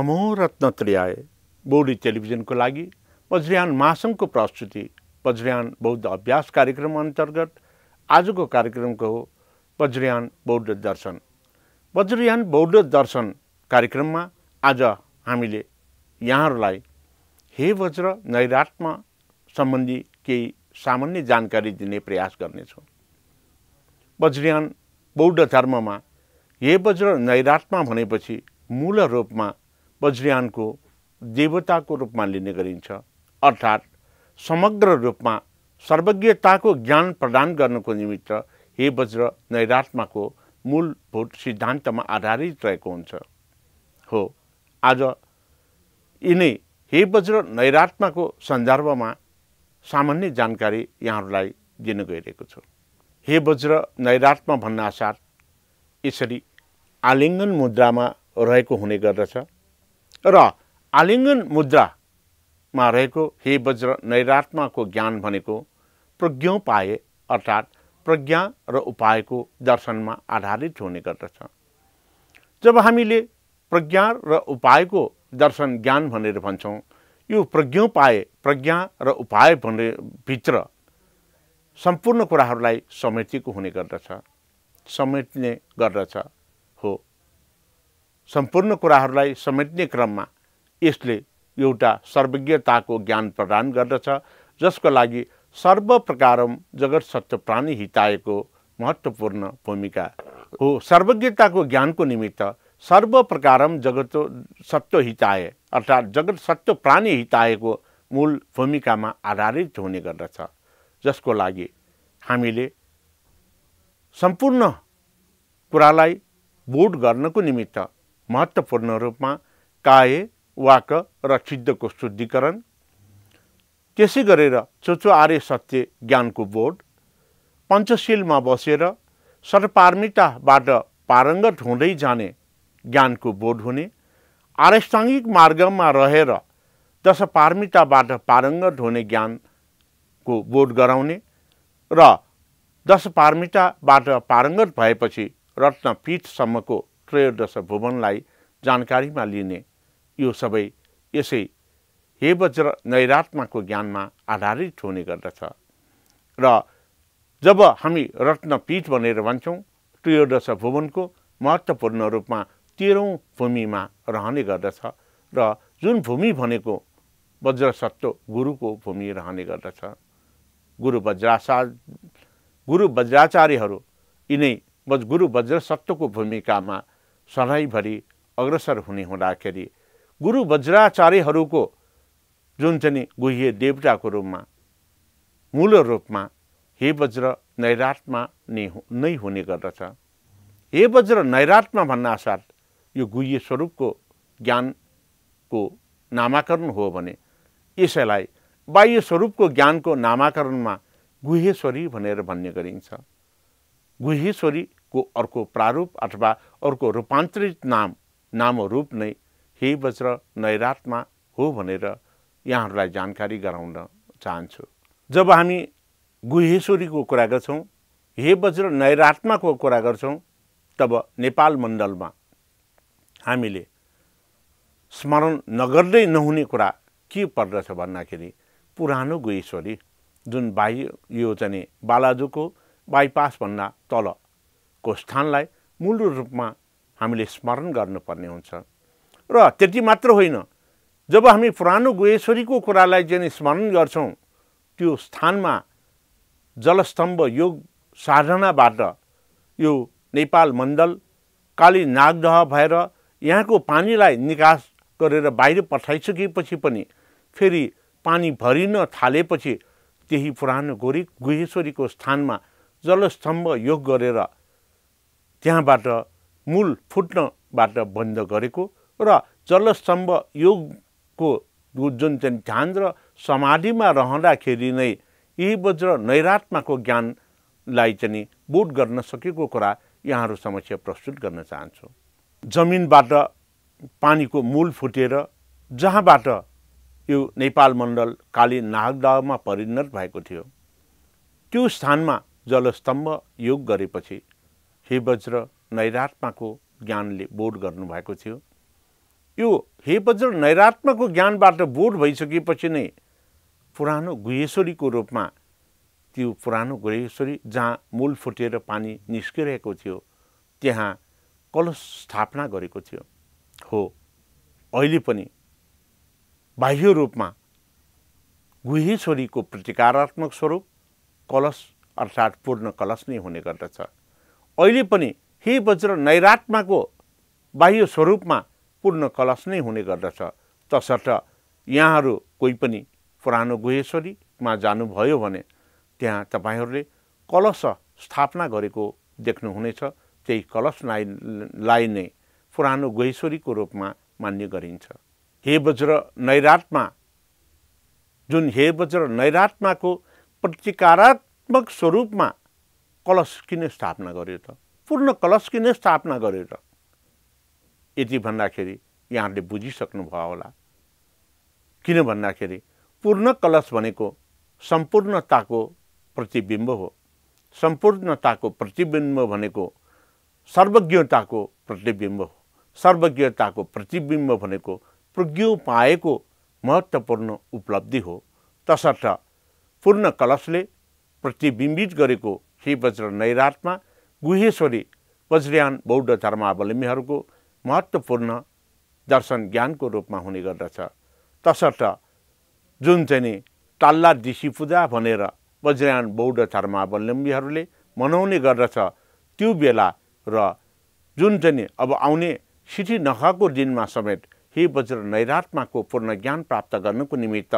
नमो त्रियाय बोली टेलिभिजनको लागि बज्रयान महासङ्घको प्रस्तुति बज्रयान बौद्ध अभ्यास कार्यक्रम अन्तर्गत आजको कार्यक्रमको हो वज्रयान बौद्ध दर्शन बज्रयान बौद्ध दर्शन कार्यक्रममा आज हामीले यहाँहरूलाई हे वज्र नैरात्म सम्बन्धी केही सामान्य जानकारी दिने प्रयास गर्नेछौँ बज्रयान बौद्ध धर्ममा हे वज्र नैरात्मा भनेपछि मूल रूपमा बज्रयानको देवताको रूपमा लिने गरिन्छ अर्थात् समग्र रूपमा सर्वज्ञताको ज्ञान प्रदान गर्नको निमित्त हे वज्र नैरात्माको मूलभूत सिद्धान्तमा आधारित रहेको हुन्छ हो आज यिनै हे वज्र नैरात्माको सन्दर्भमा सामान्य जानकारी यहाँहरूलाई दिन गइरहेको छु हे वज्र नैरात्मा भन्नासाथ यसरी आलिङ्गन मुद्रामा रहेको हुने गर्दछ र आलिङ्गन मुद्रामा रहेको हे वज्र नैरात्माको ज्ञान भनेको प्रज्ञ पाए अर्थात् प्रज्ञा र उपायको दर्शनमा आधारित हुने गर्दछ जब हामीले प्रज्ञा र उपायको दर्शन ज्ञान भनेर भन्छौँ यो प्रज्ञ पाए प्रज्ञा र उपाय भने भित्र सम्पूर्ण कुराहरूलाई समेटिएको हुने गर्दछ समेट्ने गर्दछ सम्पूर्ण कुराहरूलाई समेट्ने क्रममा यसले एउटा सर्वज्ञताको ज्ञान प्रदान गर्दछ जसको लागि सर्वप्रकारम जगत सत्य प्राणी हितायको महत्त्वपूर्ण भूमिका हो सर्वज्ञताको ज्ञानको निमित्त सर्वप्रकारम जगत सत्य हिताए अर्थात् जगत सत्य प्राणी हितायको मूल भूमिकामा आधारित हुने गर्दछ जसको लागि हामीले सम्पूर्ण कुरालाई बोध गर्नको निमित्त महत्त्वपूर्ण रूपमा काय वाक र चिद्धको शुद्धिकरण त्यसै गरेर चोचो आर्य सत्य ज्ञानको बोर्ड पञ्चशीलमा बसेर सर्वपार्मिताबाट पारङ्गत हुँदै जाने ज्ञानको बोध हुने आर्यसाङ्गिक मार्गमा रहेर दशपार्मिताबाट पारङ्गत हुने ज्ञानको बोध गराउने र दशपार्मिताबाट पारङ्गत भएपछि रत्नपीठसम्मको त्रयोदश भुवनलाई जानकारीमा लिने यो सबै यसै हे वज्र नैरात्माको ज्ञानमा आधारित हुने गर्दछ र जब हामी रत्नपीठ भनेर भन्छौँ त्रयोदश भुवनको महत्त्वपूर्ण रूपमा तेह्रौँ भूमिमा रहने गर्दछ र जुन भूमि भनेको वज्र वज्रसत्व गुरुको भूमि रहने गर्दछ गुरु वज्राचा गुरु वज्राचार्यहरू यिनै गुरु वज्र वज्रसत्वको भूमिकामा सधैँभरि अग्रसर हुने हुँदाखेरि गुरु वज्राचार्यहरूको जुन चाहिँ गुह्य देवताको रूपमा मूल रूपमा हे वज्र नैरात्मा नै नै हुने गर्दछ हे वज्र नैरात्मा भन्नासाथ यो गुह्य स्वरूपको ज्ञानको नामाकरण हो भने यसैलाई बाह्य स्वरूपको ज्ञानको नामाकरणमा गुहेश्वरी भनेर भन्ने गरिन्छ गुहेश्वरीको अर्को प्रारूप अथवा अर्को रूपान्तरित नाम नाम रूप नै हे वज्र नैरात्मा हो भनेर यहाँहरूलाई जानकारी गराउन चाहन्छु जब हामी गुहेश्वरीको कुरा गर्छौँ हे वज्र नैरात्माको कुरा गर्छौँ तब नेपाल मण्डलमा हामीले स्मरण नगर्दै नहुने कुरा के पर्दछ भन्दाखेरि पुरानो गुहेश्वरी जुन बाह्य यो चाहिँ बालाजुको बाइपासभन्दा तलको स्थानलाई मूल रूपमा हामीले स्मरण गर्नुपर्ने हुन्छ र त्यति मात्र होइन जब हामी पुरानो गुहेश्वरीको कुरालाई जुन स्मरण गर्छौँ त्यो स्थानमा जलस्तम्भ योग साधनाबाट यो नेपाल मण्डल काली नागदह भएर यहाँको पानीलाई निकास गरेर बाहिर पठाइसकेपछि पनि फेरि पानी भरिन थालेपछि त्यही पुरानो गोरी गुहेश्वरीको स्थानमा जलस्तम्भ योग गरेर त्यहाँबाट मूल फुट्नबाट बन्द गरेको र जलस्तम्भ योगको जुन चाहिँ ध्यान र समाधिमा रहँदाखेरि नै यी वज्र नैरात्माको ज्ञानलाई चाहिँ बोध गर्न सकेको कुरा यहाँहरू समक्ष प्रस्तुत गर्न चाहन्छु जमिनबाट पानीको मूल फुटेर जहाँबाट यो नेपाल मण्डल काली नागदामा परिणत भएको थियो त्यो स्थानमा जलस्तम्भ योग गरेपछि हे वज्र नैरात्माको ज्ञानले बोध गर्नुभएको थियो यो हे वज्र नैरात्माको ज्ञानबाट बोध भइसकेपछि नै पुरानो गुहेश्वरीको रूपमा त्यो पुरानो गुहेश्वरी जहाँ मूल फुटेर पानी निस्किरहेको थियो त्यहाँ कलश स्थापना गरेको थियो हो अहिले पनि बाह्य रूपमा गुहेश्वरीको प्रतिकारात्मक स्वरूप कलश अर्थात् पूर्ण कलश नै हुने गर्दछ अहिले पनि हे वज्र नैरात्माको बाह्य स्वरूपमा पूर्ण कलश नै हुने गर्दछ तसर्थ यहाँहरू कोही पनि पुरानो गुहेश्वरीमा जानुभयो भने त्यहाँ तपाईँहरूले कलश स्थापना गरेको देख्नुहुनेछ त्यही कलश लाई नै पुरानो गुहेश्वरीको रूपमा मान्य गरिन्छ हे वज्र नैरात्मा जुन हे वज्र नैरात्माको प्रतिकारक कलात्मक स्वरूपमा कलश किन स्थापना गर्यो त पूर्ण कलश किन स्थापना गर्यो त यति भन्दाखेरि यहाँहरूले बुझिसक्नुभयो होला किन भन्दाखेरि पूर्ण कलश भनेको सम्पूर्णताको प्रतिबिम्ब हो सम्पूर्णताको प्रतिबिम्ब भनेको सर्वज्ञताको प्रतिबिम्ब हो सर्वज्ञताको प्रतिबिम्ब भनेको प्रज्ञ पाएको महत्त्वपूर्ण उपलब्धि हो तसर्थ पूर्ण कलशले प्रतिबिम्बित गरेको श्री वज्र नैरातमा गुहेश्वरी वज्रयान बौद्ध धर्मावलम्बीहरूको महत्त्वपूर्ण दर्शन ज्ञानको रूपमा हुने गर्दछ तसर्थ जुन चाहिँ नि ताल्ला दिशी पूजा भनेर वज्रयान बौद्ध धर्मावलम्बीहरूले मनाउने गर्दछ त्यो बेला र जुन चाहिँ नि अब आउने सिठी नखाको दिनमा समेत हे वज्र नैरात्माको पूर्ण ज्ञान प्राप्त गर्नुको निमित्त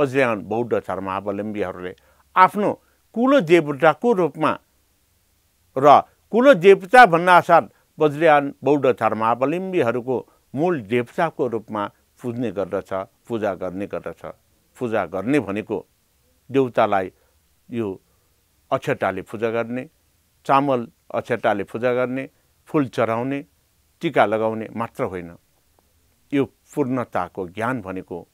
वज्रयान बौद्ध धर्मावलम्बीहरूले आफ्नो कुलदेवताको रूपमा र कुलदेवता भन्नासाथ बज्रयान बौद्ध धर्मावलम्बीहरूको मूल देवताको रूपमा पुज्ने गर्दछ पूजा गर्ने गर्दछ पूजा गर्ने भनेको देउतालाई यो अक्षताले पूजा गर्ने चामल अक्षताले पूजा गर्ने फुल चढाउने टिका लगाउने मात्र होइन यो पूर्णताको ज्ञान भनेको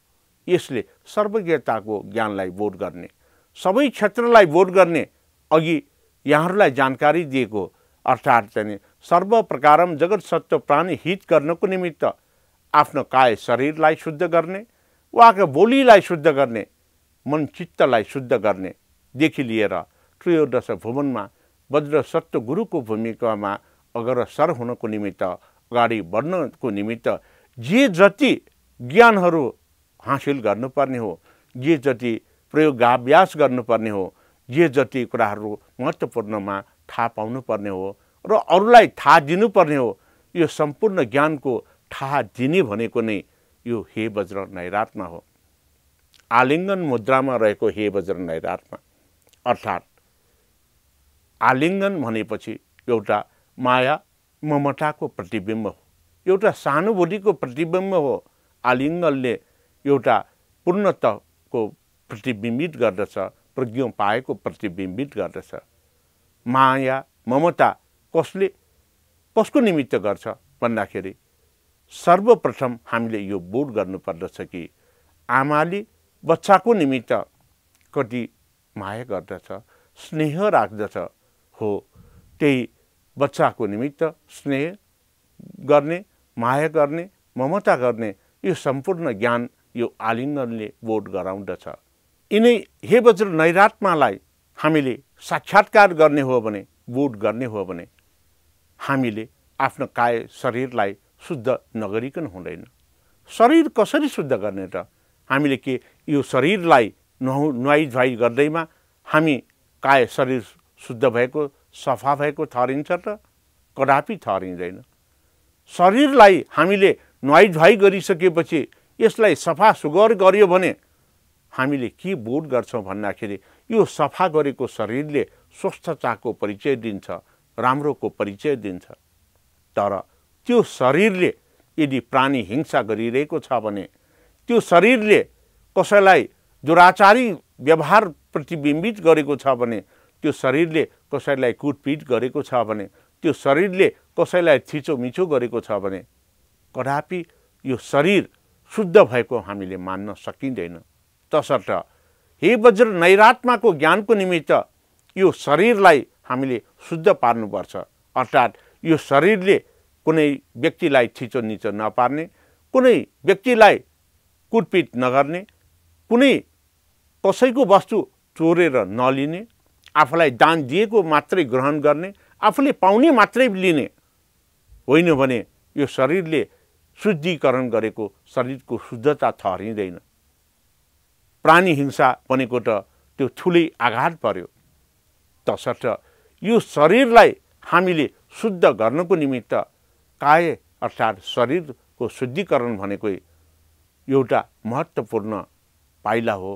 यसले सर्वज्ञताको ज्ञानलाई बोध गर्ने सबै क्षेत्रलाई भोट गर्ने अघि यहाँहरूलाई जानकारी दिएको अर्थात् चाहिँ सर्वप्रकारम जगत सत्य प्राणी हित गर्नको निमित्त आफ्नो काय शरीरलाई शुद्ध गर्ने उहाँको बोलीलाई शुद्ध गर्ने मन चित्तलाई शुद्ध गर्नेदेखि लिएर त्रयोदश भुवनमा वज्र सत्य गुरुको भूमिकामा अग्रसर हुनको निमित्त अगाडि बढ्नको निमित्त जे जति ज्ञानहरू हासिल गर्नुपर्ने हो जे जति प्रयोगाभ्यास गर्नुपर्ने हो जे जति कुराहरू महत्त्वपूर्णमा थाहा पाउनुपर्ने हो र अरूलाई थाहा दिनुपर्ने हो यो सम्पूर्ण ज्ञानको थाहा दिने भनेको नै यो हे वज्र नैरात्मा हो आलिङ्गन मुद्रामा रहेको हे वज्र नैरात्मा अर्थात् आलिङ्गन भनेपछि एउटा माया ममताको प्रतिबिम्ब हो एउटा सानुभूतिको प्रतिबिम्ब हो आलिङ्गनले एउटा पूर्णतको प्रतिबिम्बित गर्दछ प्रज्ञ पाएको प्रतिबिम्बित गर्दछ माया ममता कसले कसको निमित्त गर्छ भन्दाखेरि सर्वप्रथम हामीले यो बोध गर्नुपर्दछ कि आमाले बच्चाको निमित्त कति माया गर्दछ स्नेह राख्दछ हो त्यही बच्चाको निमित्त स्नेह गर्ने माया गर्ने ममता गर्ने यो सम्पूर्ण ज्ञान यो आलिङ्गनले बोध गराउँदछ यिनै बज्र नैरात्मालाई हामीले साक्षात्कार गर्ने हो भने बोध गर्ने हो भने हामीले आफ्नो काय शरीरलाई शुद्ध नगरिकन हुँदैन शरीर कसरी शुद्ध गर्ने र हामीले के यो शरीरलाई नुहाउ नुहाइ धुवाइ गर्दैमा हामी काय शरीर शुद्ध भएको सफा भएको थरिन्छ र कदापि ठहरिँदैन शरीरलाई हामीले नुहाइ धुवाइ गरिसकेपछि यसलाई सफा सुग्घर गरियो भने हामीले के बोध गर्छौँ भन्दाखेरि यो सफा गरेको शरीरले स्वस्थताको परिचय दिन्छ राम्रोको परिचय दिन्छ तर त्यो शरीरले यदि प्राणी हिंसा गरिरहेको छ भने त्यो शरीरले कसैलाई दुराचारी व्यवहार प्रतिबिम्बित गरेको छ भने त्यो शरीरले कसैलाई कुटपिट गरेको छ भने त्यो शरीरले कसैलाई थिचोमिचो गरेको छ भने कदापि यो शरीर शुद्ध भएको हामीले मान्न सकिँदैन तसर्थ हे वज्र नैरात्माको ज्ञानको निमित्त यो शरीरलाई हामीले शुद्ध पार्नुपर्छ अर्थात् यो शरीरले कुनै व्यक्तिलाई थिचो निचो नपार्ने कुनै व्यक्तिलाई कुटपिट नगर्ने कुनै कसैको वस्तु चोरेर नलिने आफूलाई दान दिएको मात्रै ग्रहण गर्ने आफूले पाउने मात्रै लिने होइन भने यो शरीरले शुद्धिकरण गरेको शरीरको शुद्धता ठहरिँदैन प्राणी हिंसा भनेको त त्यो ठुलै आघात पर्यो तसर्थ यो शरीरलाई हामीले शुद्ध गर्नको निमित्त काय अर्थात् शरीरको शुद्धिकरण भनेको एउटा महत्त्वपूर्ण पाइला हो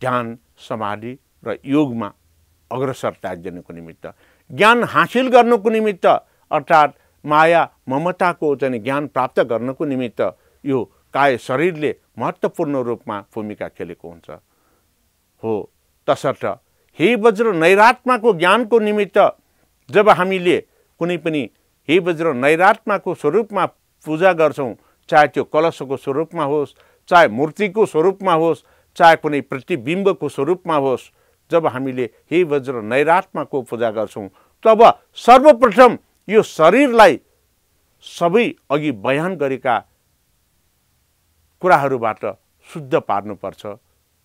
ध्यान समाधि र योगमा अग्रसरता दिनको निमित्त ज्ञान हासिल गर्नको निमित्त अर्थात् माया ममताको चाहिँ ज्ञान प्राप्त गर्नको निमित्त यो काय शरीरले महत्त्वपूर्ण रूपमा भूमिका खेलेको हुन्छ हो तसर्थ हे वज्र नैरात्माको ज्ञानको निमित्त जब हामीले कुनै पनि हे वज्र नैरात्माको स्वरूपमा पूजा गर्छौँ चाहे त्यो कलशको स्वरूपमा होस् चाहे मूर्तिको स्वरूपमा होस् चाहे कुनै प्रतिबिम्बको स्वरूपमा होस् जब हामीले हे वज्र नैरात्माको पूजा गर्छौँ तब सर्वप्रथम यो शरीरलाई सबै अघि बयान गरेका कुराहरूबाट शुद्ध पार्नुपर्छ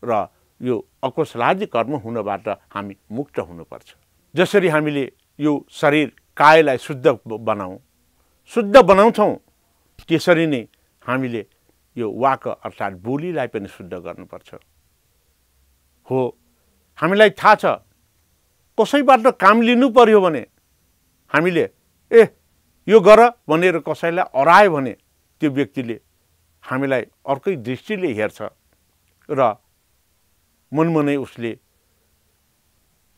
र यो अकोसलाजी कर्म हुनबाट हामी मुक्त हुनुपर्छ जसरी हामीले यो शरीर कायलाई शुद्ध बनाऊ शुद्ध बनाउँछौँ त्यसरी नै हामीले यो वाक अर्थात् बोलीलाई पनि शुद्ध गर्नुपर्छ हो हामीलाई थाहा छ कसैबाट काम लिनु पर्यो भने हामीले ए यो गर भनेर कसैलाई अरायो भने त्यो व्यक्तिले हामीलाई अर्कै दृष्टिले हेर्छ र मनमनै उसले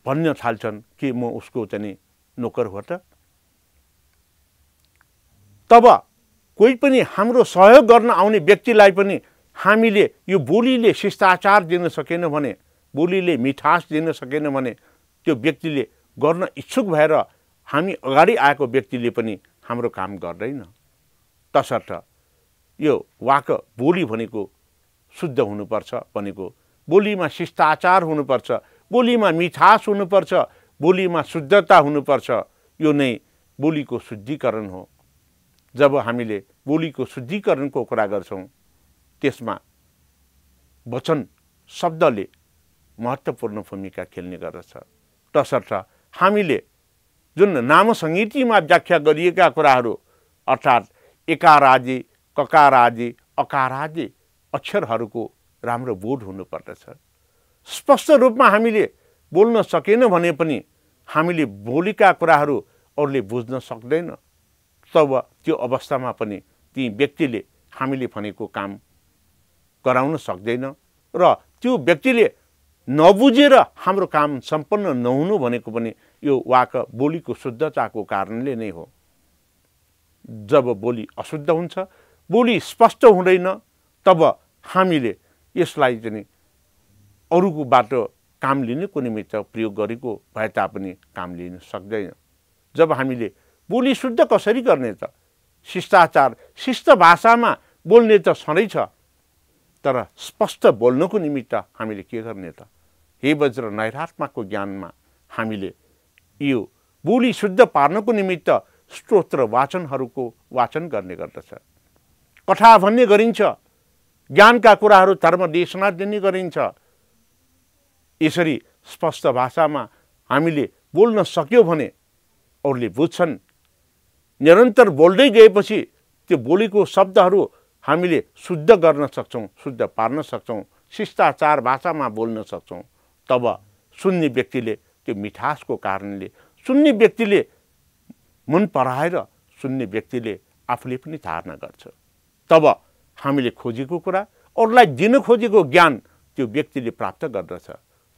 भन्न थाल्छन् कि म उसको चाहिँ नोकर हो त तब कोही पनि हाम्रो सहयोग गर्न आउने व्यक्तिलाई पनि हामीले यो बोलीले शिष्टाचार दिन सकेन भने बोलीले मिठास दिन सकेन भने त्यो व्यक्तिले गर्न इच्छुक भएर हामी अगाडि आएको व्यक्तिले पनि हाम्रो काम गर्दैन तसर्थ यो वाक बोली भनेको शुद्ध हुनुपर्छ भनेको बोलीमा शिष्टाचार हुनुपर्छ बोलीमा मिठास हुनुपर्छ बोलीमा शुद्धता हुनुपर्छ यो नै बोलीको शुद्धिकरण हो जब हामीले बोलीको शुद्धिकरणको कुरा गर्छौँ त्यसमा वचन शब्दले महत्त्वपूर्ण भूमिका खेल्ने गर्दछ तसर्थ हामीले जुन नाम नामसङ्गीतिमा व्याख्या गरिएका कुराहरू अर्थात् एकाराजी ककार आदि अकार आदि अक्षरहरूको राम्रो बोध हुनुपर्दछ स्पष्ट रूपमा हामीले बोल्न सकेन भने पनि हामीले बोलेका कुराहरू अरूले बुझ्न सक्दैन तब त्यो अवस्थामा पनि ती व्यक्तिले हामीले भनेको काम गराउन सक्दैन र त्यो व्यक्तिले नबुझेर हाम्रो काम सम्पन्न नहुनु भनेको पनि यो वाक बोलीको शुद्धताको कारणले नै हो जब बोली अशुद्ध हुन्छ बोली स्पष्ट हुँदैन तब हामीले यसलाई चाहिँ अरूको बाटो काम लिने कुनै निमित्त प्रयोग गरेको भए तापनि काम लिन सक्दैन जब हामीले बोली शुद्ध कसरी गर्ने त शिष्टाचार शिष्ट भाषामा बोल्ने त सधैँ छ तर स्पष्ट बोल्नको निमित्त हामीले के गर्ने त हे वज्र नैरात्माको ज्ञानमा हामीले यो बोली शुद्ध पार्नको निमित्त स्तोत्र वाचनहरूको वाचन गर्ने गर्दछ कथा भन्ने गरिन्छ ज्ञानका कुराहरू धर्मदेशना दिने गरिन्छ यसरी स्पष्ट भाषामा हामीले बोल्न सक्यो भने अरूले बुझ्छन् निरन्तर बोल्दै गएपछि त्यो बोलेको शब्दहरू हामीले शुद्ध गर्न सक्छौँ शुद्ध पार्न सक्छौँ शिष्टाचार भाषामा बोल्न सक्छौँ तब सुन्ने व्यक्तिले त्यो मिठासको कारणले सुन्ने व्यक्तिले मन पराएर सुन्ने व्यक्तिले आफूले पनि धारणा गर्छ तब हामीले खोजेको कुरा अरूलाई दिन खोजेको ज्ञान त्यो व्यक्तिले प्राप्त गर्दछ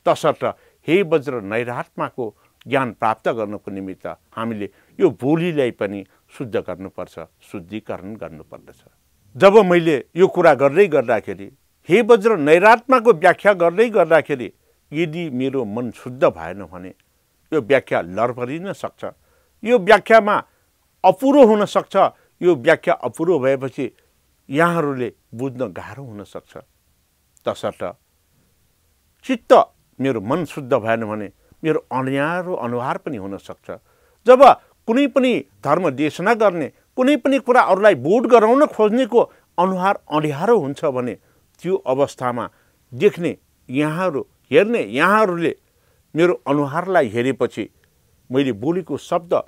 तसर्थ हे वज्र नैरात्माको ज्ञान प्राप्त गर्नको निमित्त हामीले यो बोलीलाई पनि शुद्ध गर्नुपर्छ शुद्धिकरण गर्नुपर्दछ जब मैले यो कुरा गर्दै गर्दाखेरि हे वज्र नैरात्माको व्याख्या गर्दै गर्दाखेरि यदि मेरो मन शुद्ध भएन भने यो व्याख्या लरपरिन सक्छ यो व्याख्यामा अपुरो हुनसक्छ यो व्याख्या अपुरो भएपछि यहाँहरूले बुझ्न गाह्रो हुनसक्छ तसर्थ चित्त मेरो मन शुद्ध भएन भने मेरो अन्यारो अनुहार पनि हुनसक्छ जब कुनै पनि धर्म देशना गर्ने कुनै पनि कुरा अरूलाई बोट गराउन खोज्नेको अनुहार अँध्यारो हुन्छ भने त्यो अवस्थामा देख्ने यहाँहरू हेर्ने यहाँहरूले मेरो अनुहारलाई हेरेपछि मैले बोलेको शब्द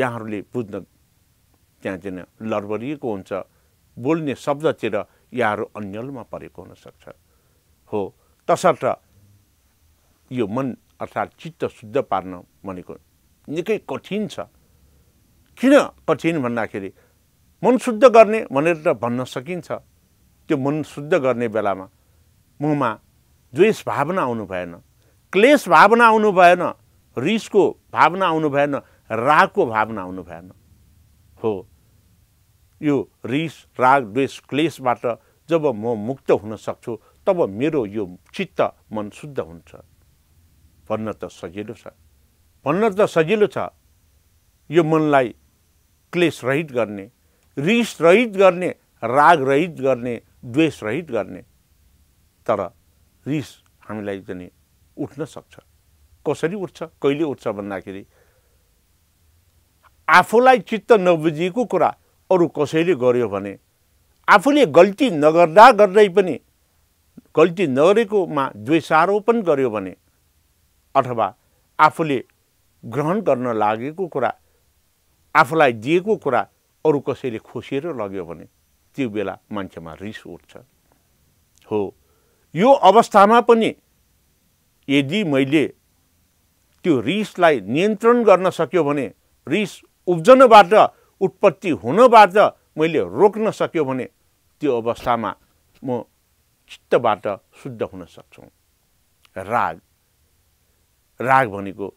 यहाँहरूले बुझ्न त्यहाँ चाहिँ लडबरिएको हुन्छ बोल्ने शब्दतिर यहाँहरू अन्यलमा परेको हुनसक्छ हो तसर्थ यो मन अर्थात् चित्त शुद्ध पार्न भनेको निकै कठिन छ किन कठिन भन्दाखेरि मन शुद्ध गर्ने भनेर त भन्न सकिन्छ त्यो मन शुद्ध गर्ने बेलामा ममा द्वेष भावना आउनु भएन क्लेश भावना आउनु भएन रिसको भावना आउनु भएन रागको भावना आउनु भएन हो यो रिस राग द्वेष क्लेसबाट जब म मुक्त हुन सक्छु तब मेरो यो चित्त मन शुद्ध हुन्छ भन्न त सजिलो छ भन्न त सजिलो छ यो मनलाई क्लेस रहित गर्ने रिस रहित गर्ने राग रहित गर्ने द्वेष रहित गर्ने तर रिस हामीलाई जाने उठ्न सक्छ कसरी उठ्छ कहिले उठ्छ भन्दाखेरि आफूलाई चित्त नबुझिएको कुरा अरू कसैले गर्यो भने आफूले गल्ती नगर्दा गर्दै पनि गल्ती नगरेकोमा द्वेषारोपण गर्यो भने अथवा आफूले ग्रहण गर्न लागेको कुरा आफूलाई दिएको कुरा अरू कसैले खोसेर लग्यो भने त्यो बेला मान्छेमा रिस उठ्छ हो यो अवस्थामा पनि यदि मैले त्यो रिसलाई नियन्त्रण गर्न सक्यो भने रिस उब्जनबाट उत्पत्ति हुनबाट मैले रोक्न सक्यो भने त्यो अवस्थामा म चित्तबाट शुद्ध हुन सक्छु राग राग भनेको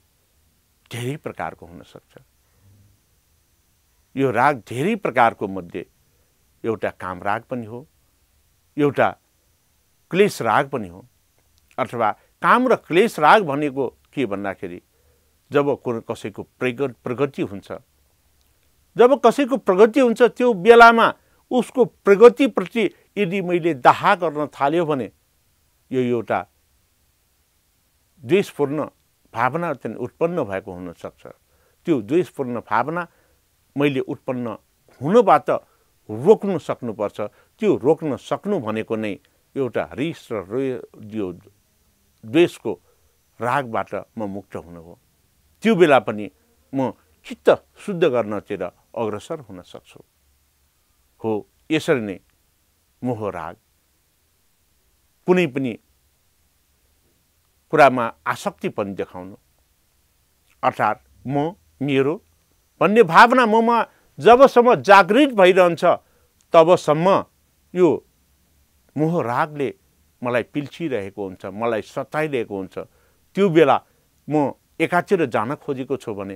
धेरै प्रकारको हुनसक्छ यो राग धेरै प्रकारको मध्ये एउटा कामराग पनि हो एउटा क्लेश राग पनि हो अथवा काम र क्लेश राग भनेको के भन्दाखेरि जब कसैको प्रग प्रगति हुन्छ जब कसैको प्रगति हुन्छ त्यो बेलामा उसको प्रगतिप्रति यदि मैले दाहा गर्न थाल्यो भने यो एउटा द्वेषपूर्ण भावना चाहिँ उत्पन्न भएको हुनसक्छ त्यो द्वेषपूर्ण भावना मैले उत्पन्न हुनबाट रोक्नु सक्नुपर्छ त्यो रोक्न सक्नु भनेको नै एउटा रिस र यो द्वेषको रागबाट म मुक्त हुनु हो त्यो बेला पनि म चित्त शुद्ध गर्नतिर अग्रसर हुन सक्छौँ हो यसरी नै मोहराग कुनै पनि कुरामा आसक्ति पनि देखाउनु अर्थात् म मेरो भन्ने भावना ममा जबसम्म जागृत भइरहन्छ तबसम्म यो मोहरागले मलाई पिल्छिरहेको हुन्छ मलाई सताइरहेको हुन्छ त्यो बेला म एकातिर जान खोजेको छु भने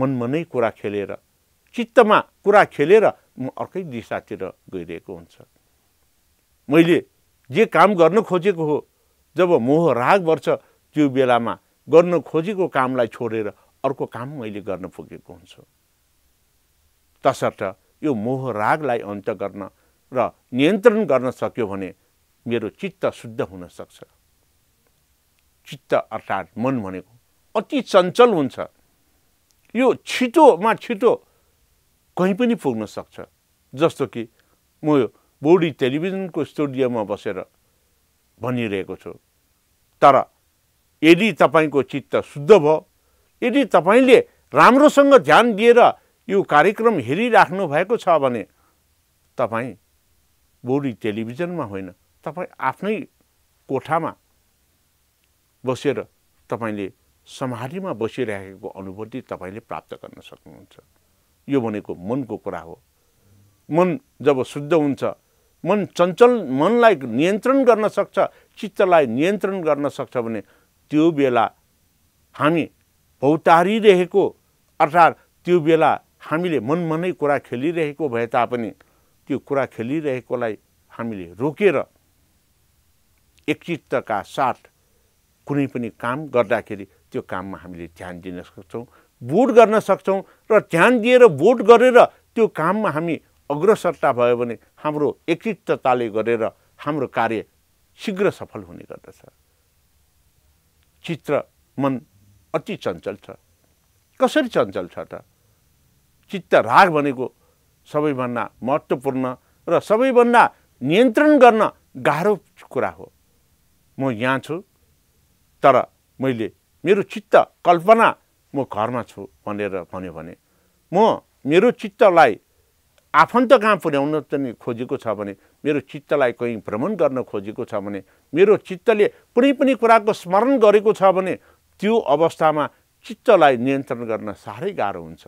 मनमा नै कुरा खेलेर चित्तमा कुरा खेलेर म अर्कै दिशातिर गइरहेको हुन्छ मैले जे काम गर्न खोजेको हो जब मोह राग वर्ष त्यो बेलामा गर्न खोजेको कामलाई छोडेर अर्को काम मैले गर्न पुगेको हुन्छु तसर्थ यो मोह रागलाई अन्त गर्न र नियन्त्रण गर्न सक्यो भने मेरो चित्त शुद्ध हुन सक्छ चित्त अर्थात् मन भनेको अति चञ्चल हुन्छ यो छिटोमा छिटो कहीँ पनि पुग्न सक्छ जस्तो कि म यो बोडी टेलिभिजनको स्टुडियोमा बसेर भनिरहेको छु तर यदि तपाईँको चित्त शुद्ध भयो यदि तपाईँले राम्रोसँग ध्यान दिएर यो कार्यक्रम हेरिराख्नु भएको छ भने तपाईँ बोडी टेलिभिजनमा होइन तपाईँ आफ्नै कोठामा बसेर तपाईँले समाधिमा बसिरहेको अनुभूति तपाईँले प्राप्त गर्न सक्नुहुन्छ यो भनेको मनको कुरा हो मन जब शुद्ध हुन्छ मन चञ्चल मनलाई नियन्त्रण गर्न सक्छ चित्तलाई नियन्त्रण गर्न सक्छ भने त्यो बेला हामी भौतारिरहेको अर्थात् त्यो बेला हामीले मनमा नै कुरा खेलिरहेको भए तापनि त्यो कुरा खेलिरहेकोलाई हामीले रोकेर एकचित्तका साथ कुनै पनि काम गर्दाखेरि त्यो काममा हामीले ध्यान दिन सक्छौँ भोट गर्न सक्छौँ र ध्यान दिएर भोट गरेर त्यो काममा हामी अग्रसरता भयो भने हाम्रो एकितताले गरेर हाम्रो कार्य शीघ्र सफल हुने गर्दछ चित्र मन अति चञ्चल छ कसरी चञ्चल छ त चित्त राग भनेको सबैभन्दा महत्त्वपूर्ण र सबैभन्दा नियन्त्रण गर्न गाह्रो कुरा हो म यहाँ छु तर मैले मेरो चित्त कल्पना म घरमा छु भनेर भन्यो भने म मेरो चित्तलाई आफन्त कहाँ पुर्याउन चाहिँ खोजेको छ भने मेरो चित्तलाई कहीँ भ्रमण गर्न खोजेको छ भने मेरो चित्तले कुनै पनि कुराको स्मरण गरेको छ भने त्यो अवस्थामा चित्तलाई नियन्त्रण गर्न साह्रै गाह्रो हुन्छ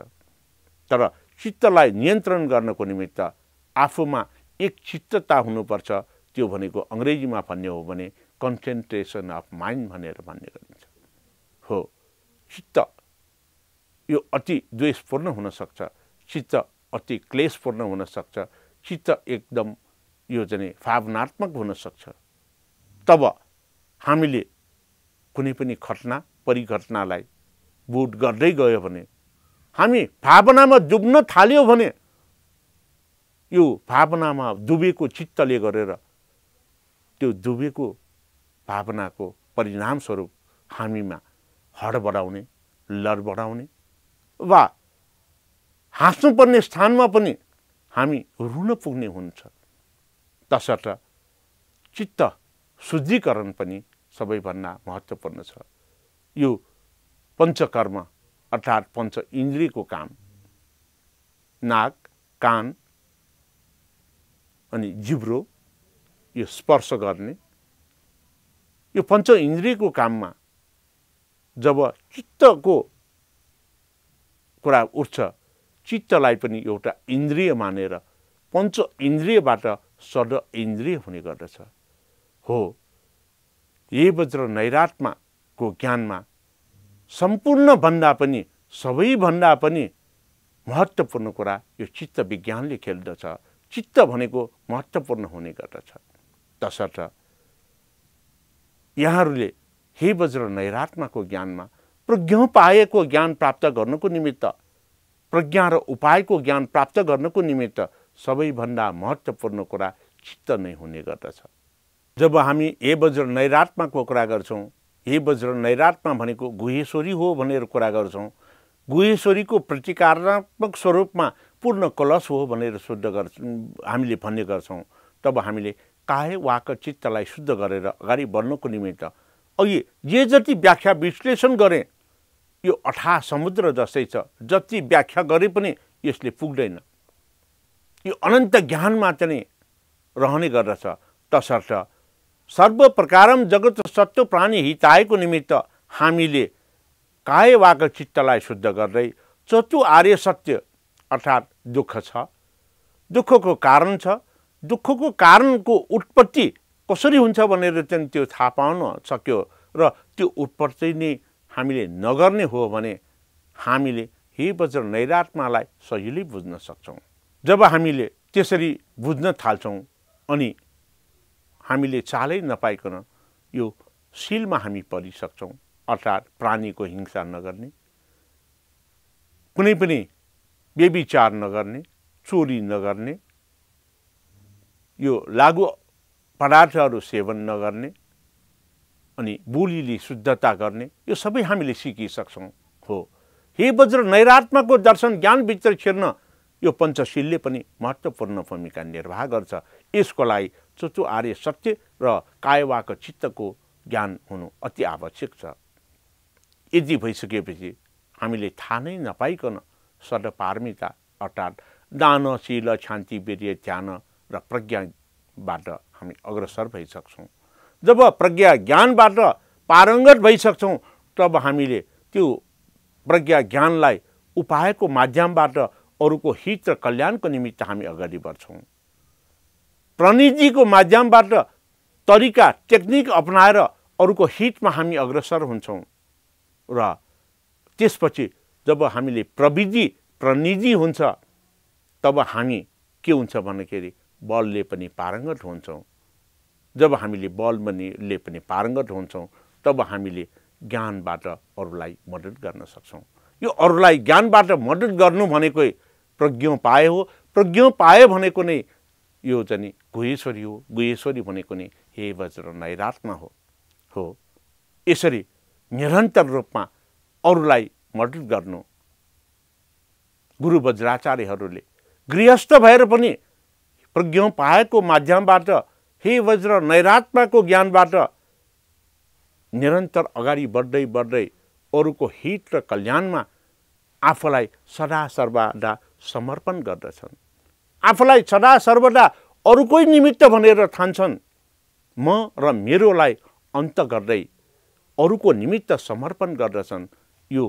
तर चित्तलाई नियन्त्रण गर्नको निमित्त आफूमा एक चित्तता हुनुपर्छ त्यो भनेको अङ्ग्रेजीमा भन्ने हो भने कन्सेन्ट्रेसन अफ माइन्ड भनेर भन्ने गरिन्छ हो चित्त यो अति द्वेषपूर्ण हुनसक्छ चित्त अति क्लेशपूर्ण हुनसक्छ चित्त एकदम यो चाहिँ भावनात्मक हुनसक्छ तब हामीले कुनै पनि घटना परिघटनालाई बुट गर्दै गयो भने हामी भावनामा डुब्न थाल्यो भने यो भावनामा डुबेको चित्तले गरेर त्यो डुबेको भावनाको परिणामस्वरूप हामीमा लड बढाउने वा हाँस्नुपर्ने स्थानमा पनि हामी रुन पुग्ने हुन्छ तसर्थ चित्त शुद्धिकरण पनि सबैभन्दा महत्त्वपूर्ण छ यो पञ्चकर्म अर्थात् पञ्च इन्द्रियको काम नाक कान अनि जिब्रो यो स्पर्श गर्ने यो पञ्च इन्द्रियको काममा जब चित्तको कुरा उठ्छ चित्तलाई पनि एउटा इन्द्रिय मानेर पञ्च इन्द्रियबाट सड इन्द्रिय हुने गर्दछ हो यही वज्र नैरात्माको ज्ञानमा सम्पूर्णभन्दा पनि सबैभन्दा पनि महत्त्वपूर्ण कुरा यो चित्त विज्ञानले खेल्दछ चित्त भनेको महत्त्वपूर्ण हुने गर्दछ तसर्थ यहाँहरूले हे वज्र नैरात्माको ज्ञानमा प्रज्ञ पाएको ज्ञान प्राप्त गर्नको निमित्त प्रज्ञा र उपायको ज्ञान प्राप्त गर्नको निमित्त सबैभन्दा महत्त्वपूर्ण कुरा चित्त नै हुने गर्दछ जब हामी ए वज्र नैरात्माको कुरा गर्छौँ ए वज्र नैरात्मा भनेको गुहेश्वरी हो भनेर कुरा गर्छौँ गुहेश्वरीको प्रतिकारात्मक स्वरूपमा पूर्ण कलश हो भनेर शुद्ध गर्छ हामीले भन्ने गर्छौँ तब हामीले काय वाक चित्तलाई शुद्ध गरेर अगाडि बढ्नको निमित्त अघि जे जति व्याख्या विश्लेषण गरेँ यो अठा समुद्र जस्तै छ जति व्याख्या गरे पनि यसले पुग्दैन यो अनन्त ज्ञानमा चाहिँ रहने गर्दछ तसर्थ सर्वप्रकारम जगत सत्व प्राणी हिताएको निमित्त हामीले काय वाक चित्तलाई शुद्ध गर्दै चतु आर्य सत्य अर्थात् दुःख छ दुःखको कारण छ दुःखको कारणको उत्पत्ति कसरी हुन्छ भनेर चाहिँ त्यो थाहा पाउन सक्यो र त्यो उत्पत्ति नै हामीले नगर्ने हो भने हामीले हि वज्र नैरात्मालाई सजिलै बुझ्न सक्छौँ जब हामीले त्यसरी बुझ्न थाल्छौँ अनि हामीले चालै नपाइकन यो सिलमा हामी परिसक्छौँ अर्थात् प्राणीको हिंसा नगर्ने कुनै पनि बेविचार नगर्ने चोरी नगर्ने यो लागु पदार्थहरू सेवन नगर्ने अनि बोलीले शुद्धता गर्ने यो सबै हामीले सिकिसक्छौँ हो हे वज्र नैरात्मको दर्शन ज्ञानभित्र छिर्न यो पञ्चशीलले पनि महत्त्वपूर्ण भूमिका निर्वाह गर्छ यसको लागि चुचु आर्य सत्य र कायवाको चित्तको ज्ञान हुनु अति आवश्यक छ यदि भइसकेपछि हामीले थाहा नै नपाइकन सडपार्मिता अर्थात् दान शील शान्ति वीर्य ध्यान र प्रज्ञाबाट हामी अग्रसर भइसक्छौँ जब प्रज्ञा ज्ञानबाट पारङ्गत भइसक्छौँ तब हामीले त्यो प्रज्ञा ज्ञानलाई उपायको माध्यमबाट अरूको हित र कल्याणको निमित्त हामी अगाडि बढ्छौँ प्रनिधिको माध्यमबाट तरिका टेक्निक अपनाएर अरूको हितमा हामी अग्रसर हुन्छौँ र त्यसपछि जब हामीले प्रविधि प्रनिजी हुन्छ तब हामी के हुन्छ भन्दाखेरि बलले पनि पारङ्गत हुन्छौँ जब हामीले बल मनीले पनि पारङ्गत हुन्छौँ तब हामीले ज्ञानबाट अरूलाई मद्दत गर्न सक्छौँ यो अरूलाई ज्ञानबाट मद्दत गर्नु भनेको प्रज्ञ पाए हो प्रज्ञ पाए भनेको नै यो चाहिँ गुहेश्वरी हो गुहेश्वरी भनेको नै हे वज्र नैरात्मा हो हो यसरी निरन्तर रूपमा अरूलाई मद्दत गर्नु गुरु वज्राचार्यहरूले गृहस्थ भएर पनि प्रज्ञ पाएको माध्यमबाट हे वज्र नैरात्माको ज्ञानबाट निरन्तर अगाडि बढ्दै बढ्दै अरूको हित र कल्याणमा आफूलाई सदा सर्वदा समर्पण गर्दछन् आफूलाई सदा सर्वदा अरूकै निमित्त भनेर ठान्छन् म र मेरोलाई अन्त गर्दै अरूको निमित्त समर्पण गर्दछन् यो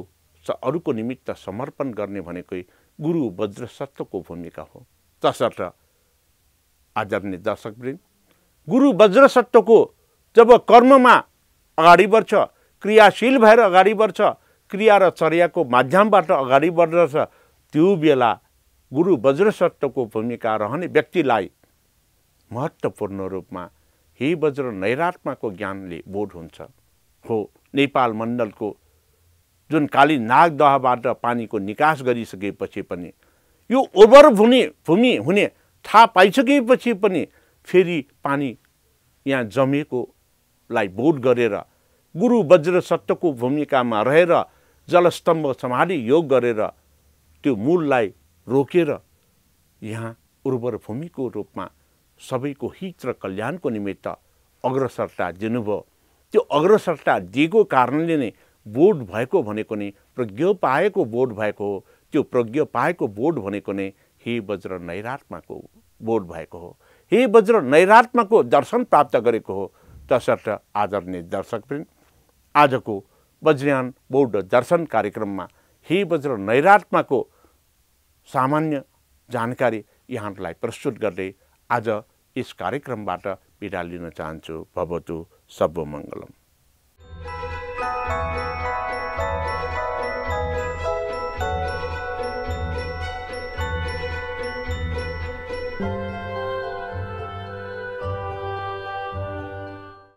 अरूको निमित्त समर्पण गर्ने भनेकै गुरु वज्र वज्रसत्वको भूमिका हो तसर्थ आदरणीय दर्शकवृन्द गुरु वज्रसत्वको जब कर्ममा अगाडि बढ्छ क्रियाशील भएर अगाडि बढ्छ क्रिया र चर्याको माध्यमबाट अगाडि बढ्दछ त्यो बेला गुरु वज्रसत्वको भूमिका रहने व्यक्तिलाई महत्त्वपूर्ण रूपमा हे वज्र नैरात्माको ज्ञानले बोध हुन्छ हो नेपाल मण्डलको जुन काली नागदहबाट पानीको निकास गरिसकेपछि पनि यो ओभर भूमि भूमि हुने थाहा पाइसकेपछि पनि फेरि पानी यहाँ जमेकोलाई बोध गरेर गुरु वज्र सत्यको भूमिकामा रहेर जलस्तम्भ सम्हाली योग गरेर त्यो मूललाई रोकेर यहाँ उर्वर भूमिको रूपमा सबैको हित र कल्याणको निमित्त अग्रसरता दिनुभयो त्यो अग्रसरता दिएको कारणले नै बोध भएको भनेको नै प्रज्ञ पाएको बोध भएको हो त्यो प्रज्ञ पाएको बोध भनेको नै हे वज्र नैरात्माको बोध भएको हो हे वज्र नैरात्मको दर्शन प्राप्त गरेको हो तसर्थ आदरणीय दर्शकवृन्द आजको वज्रयान बौद्ध दर्शन कार्यक्रममा हे वज्र नैरात्माको सामान्य जानकारी यहाँहरूलाई प्रस्तुत गर्दै आज यस कार्यक्रमबाट बिदा लिन चाहन्छु भवतु सब्बो मङ्गलम